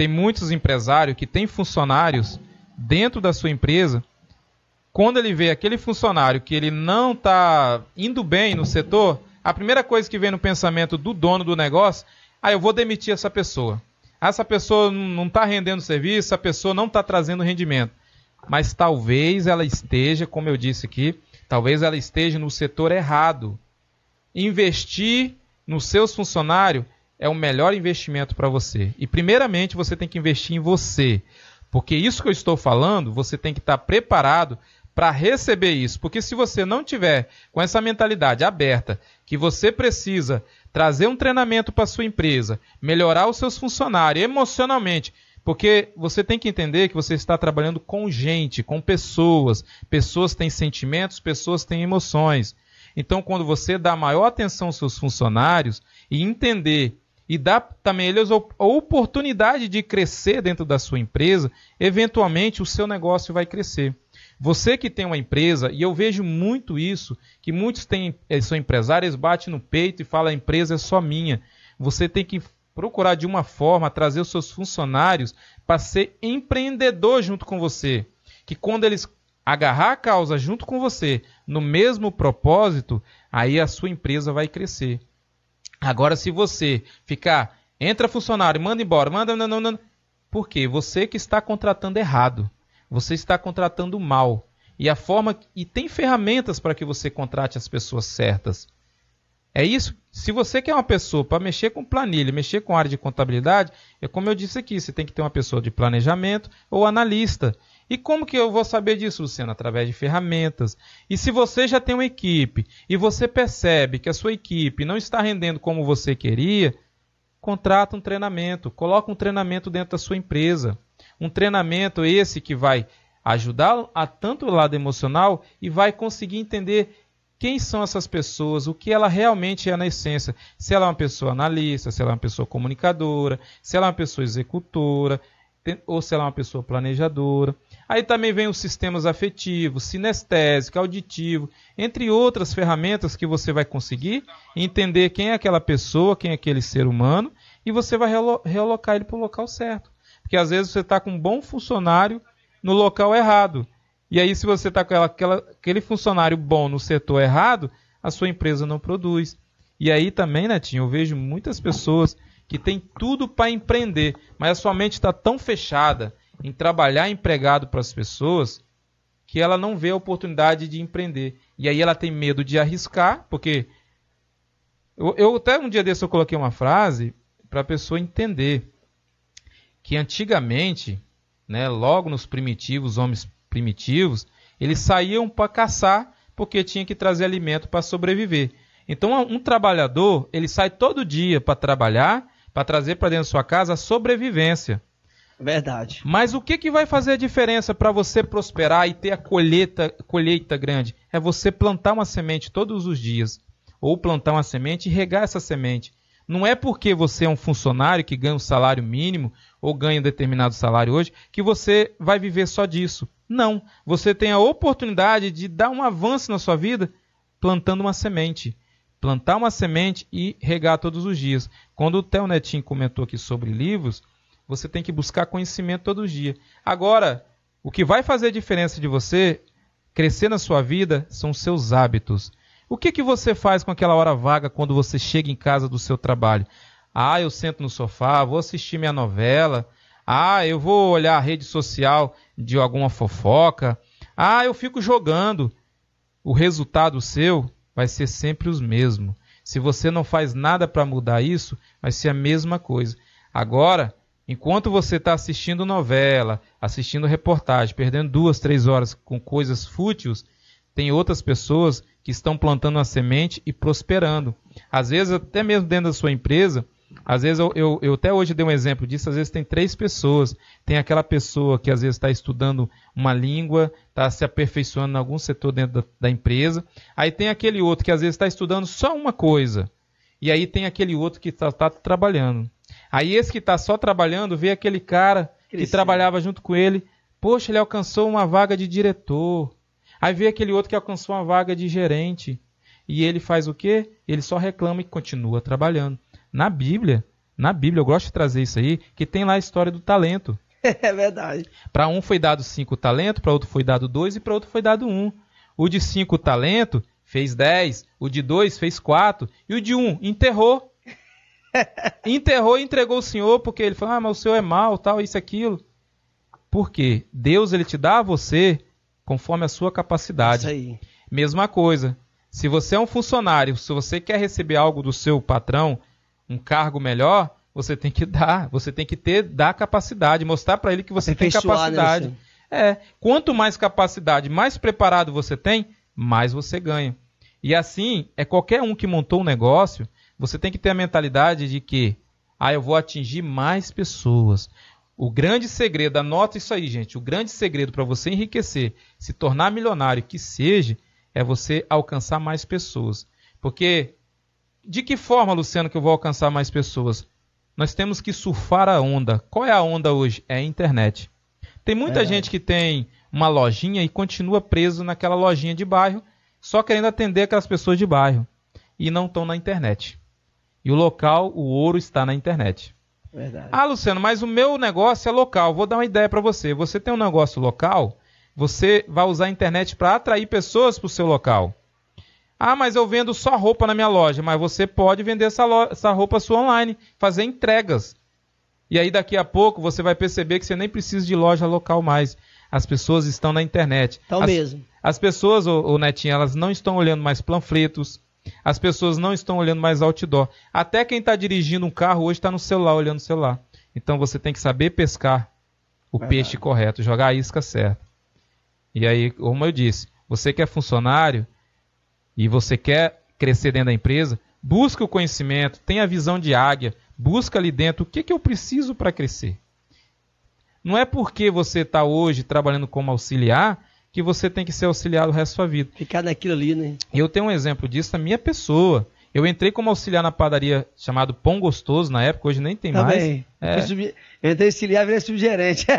Tem muitos empresários que têm funcionários dentro da sua empresa. Quando ele vê aquele funcionário que ele não está indo bem no setor, a primeira coisa que vem no pensamento do dono do negócio, ah, eu vou demitir essa pessoa. Essa pessoa não está rendendo serviço, essa pessoa não está trazendo rendimento. Mas talvez ela esteja, como eu disse aqui, talvez ela esteja no setor errado. Investir nos seus funcionários é o melhor investimento para você. E primeiramente você tem que investir em você. Porque isso que eu estou falando, você tem que estar tá preparado para receber isso. Porque se você não tiver com essa mentalidade aberta, que você precisa trazer um treinamento para sua empresa, melhorar os seus funcionários emocionalmente, porque você tem que entender que você está trabalhando com gente, com pessoas. Pessoas têm sentimentos, pessoas têm emoções. Então, quando você dá maior atenção aos seus funcionários e entender e dá também a eles a oportunidade de crescer dentro da sua empresa, eventualmente o seu negócio vai crescer. Você que tem uma empresa, e eu vejo muito isso, que muitos têm, eh, são empresários, batem no peito e falam, a empresa é só minha. Você tem que procurar de uma forma trazer os seus funcionários para ser empreendedor junto com você. Que quando eles agarrar a causa junto com você, no mesmo propósito, aí a sua empresa vai crescer. Agora, se você ficar, entra funcionário, manda embora, manda, não, não, não. Por quê? Você que está contratando errado. Você está contratando mal. E a forma e tem ferramentas para que você contrate as pessoas certas. É isso. Se você quer uma pessoa para mexer com planilha, mexer com área de contabilidade, é como eu disse aqui, você tem que ter uma pessoa de planejamento ou analista e como que eu vou saber disso, Luciano? Através de ferramentas. E se você já tem uma equipe e você percebe que a sua equipe não está rendendo como você queria, contrata um treinamento, coloca um treinamento dentro da sua empresa. Um treinamento esse que vai ajudar a tanto o lado emocional e vai conseguir entender quem são essas pessoas, o que ela realmente é na essência. Se ela é uma pessoa analista, se ela é uma pessoa comunicadora, se ela é uma pessoa executora, ou se ela é uma pessoa planejadora. Aí também vem os sistemas afetivos, sinestésico, auditivo, entre outras ferramentas que você vai conseguir entender quem é aquela pessoa, quem é aquele ser humano, e você vai realocar ele para o local certo. Porque às vezes você está com um bom funcionário no local errado. E aí, se você está com aquela, aquele funcionário bom no setor errado, a sua empresa não produz. E aí também, Netinho, eu vejo muitas pessoas que tem tudo para empreender, mas a sua mente está tão fechada em trabalhar empregado para as pessoas que ela não vê a oportunidade de empreender. E aí ela tem medo de arriscar, porque eu, eu até um dia desse eu coloquei uma frase para a pessoa entender que antigamente, né, logo nos primitivos, homens primitivos, eles saíam para caçar porque tinha que trazer alimento para sobreviver. Então, um trabalhador, ele sai todo dia para trabalhar para trazer para dentro da sua casa a sobrevivência. Verdade. Mas o que, que vai fazer a diferença para você prosperar e ter a colheita, colheita grande? É você plantar uma semente todos os dias. Ou plantar uma semente e regar essa semente. Não é porque você é um funcionário que ganha um salário mínimo ou ganha um determinado salário hoje que você vai viver só disso. Não. Você tem a oportunidade de dar um avanço na sua vida plantando uma semente plantar uma semente e regar todos os dias. Quando o Theo Netinho comentou aqui sobre livros, você tem que buscar conhecimento todo dia. Agora, o que vai fazer a diferença de você crescer na sua vida são seus hábitos. O que, que você faz com aquela hora vaga quando você chega em casa do seu trabalho? Ah, eu sento no sofá, vou assistir minha novela. Ah, eu vou olhar a rede social de alguma fofoca. Ah, eu fico jogando. O resultado seu vai ser sempre os mesmos. Se você não faz nada para mudar isso, vai ser a mesma coisa. Agora, enquanto você está assistindo novela, assistindo reportagem, perdendo duas, três horas com coisas fúteis, tem outras pessoas que estão plantando a semente e prosperando. Às vezes, até mesmo dentro da sua empresa, às vezes, eu, eu, eu, até hoje dei um exemplo disso, às vezes tem três pessoas. Tem aquela pessoa que às vezes está estudando uma língua, está se aperfeiçoando em algum setor dentro da, da empresa. Aí tem aquele outro que às vezes está estudando só uma coisa. E aí tem aquele outro que está tá trabalhando. Aí esse que está só trabalhando vê aquele cara que trabalhava junto com ele. Poxa, ele alcançou uma vaga de diretor. Aí vê aquele outro que alcançou uma vaga de gerente. E ele faz o quê? Ele só reclama e continua trabalhando na Bíblia, na Bíblia, eu gosto de trazer isso aí, que tem lá a história do talento. É verdade. Para um foi dado cinco talentos, para outro foi dado dois e para outro foi dado um. O de cinco talento fez dez, o de dois fez quatro e o de um enterrou. enterrou e entregou o senhor porque ele falou: ah, mas o senhor é mal, tal, isso, aquilo. Porque Deus ele te dá a você conforme a sua capacidade. Isso aí. Mesma coisa. Se você é um funcionário, se você quer receber algo do seu patrão, um cargo melhor, você tem que dar, você tem que ter dar capacidade, mostrar para ele que você tem né, capacidade. Assim. é, quanto mais capacidade, mais preparado você tem, mais você ganha. E assim, é qualquer um que montou um negócio, você tem que ter a mentalidade de que, ah, eu vou atingir mais pessoas. O grande segredo, anota isso aí, gente. O grande segredo para você enriquecer, se tornar milionário, que seja, é você alcançar mais pessoas. Porque de que forma, Luciano, que eu vou alcançar mais pessoas? Nós temos que surfar a onda. Qual é a onda hoje? É a internet. Tem muita é. gente que tem uma lojinha e continua preso naquela lojinha de bairro, só querendo atender aquelas pessoas de bairro e não estão na internet. E o local, o ouro está na internet. Verdade. Ah, Luciano, mas o meu negócio é local. Vou dar uma ideia para você. Você tem um negócio local, você vai usar a internet para atrair pessoas para o seu local. Ah, mas eu vendo só roupa na minha loja. Mas você pode vender essa, essa roupa sua online, fazer entregas. E aí daqui a pouco você vai perceber que você nem precisa de loja local mais. As pessoas estão na internet. Então as, mesmo. As pessoas, o, o Netinho, elas não estão olhando mais panfletos. As pessoas não estão olhando mais outdoor. Até quem está dirigindo um carro hoje está no celular olhando o celular. Então você tem que saber pescar o Verdade. peixe correto, jogar a isca certa. E aí, como eu disse, você que é funcionário, e você quer crescer dentro da empresa, busca o conhecimento, tenha a visão de águia, busca ali dentro o que, que eu preciso para crescer. Não é porque você está hoje trabalhando como auxiliar que você tem que ser auxiliar o resto da sua vida. Ficar naquilo ali, né? Eu tenho um exemplo disso na minha pessoa. Eu entrei como auxiliar na padaria chamado Pão Gostoso na época, hoje nem tem tá mais. É. Eu entrei auxiliar e virei subgerente.